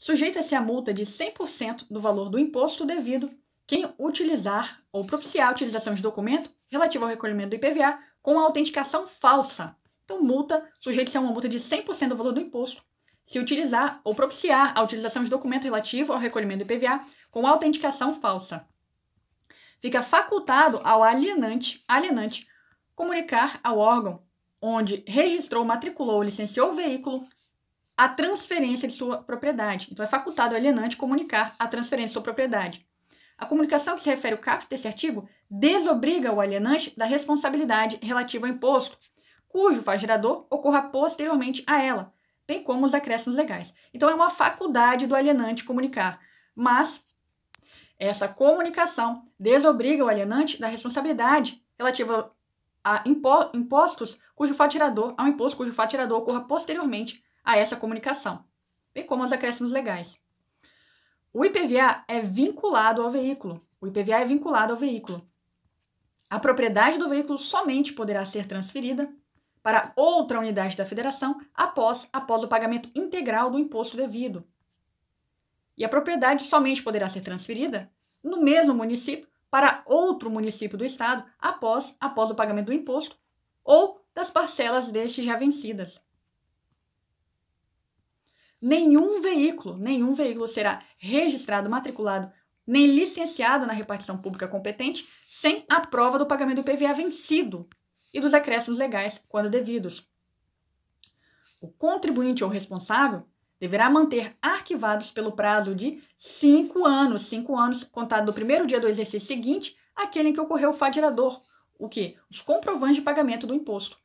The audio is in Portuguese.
sujeita-se à multa de 100% do valor do imposto devido quem utilizar ou propiciar a utilização de documento relativo ao recolhimento do IPVA com autenticação falsa. Então, multa sujeita-se a uma multa de 100% do valor do imposto se utilizar ou propiciar a utilização de documento relativo ao recolhimento do IPVA com autenticação falsa. Fica facultado ao alienante, alienante comunicar ao órgão onde registrou, matriculou ou licenciou o veículo a transferência de sua propriedade. Então, é facultado ao alienante comunicar a transferência de sua propriedade. A comunicação que se refere o caput desse artigo desobriga o alienante da responsabilidade relativa ao imposto, cujo faz gerador ocorra posteriormente a ela, bem como os acréscimos legais. Então, é uma faculdade do alienante comunicar, mas essa comunicação desobriga o alienante da responsabilidade relativa a impostos cujo fatirador, ao imposto cujo fatirador ocorra posteriormente a essa comunicação, bem como os acréscimos legais. O IPVA é vinculado ao veículo. O IPVA é vinculado ao veículo. A propriedade do veículo somente poderá ser transferida para outra unidade da federação após, após o pagamento integral do imposto devido. E a propriedade somente poderá ser transferida no mesmo município para outro município do estado após, após o pagamento do imposto ou das parcelas deste já vencidas nenhum veículo, nenhum veículo será registrado, matriculado, nem licenciado na repartição pública competente sem a prova do pagamento do IPVA vencido e dos acréscimos legais quando devidos. O contribuinte ou responsável deverá manter arquivados pelo prazo de cinco anos, cinco anos contado do primeiro dia do exercício seguinte, aquele em que ocorreu o fato o que? Os comprovantes de pagamento do imposto.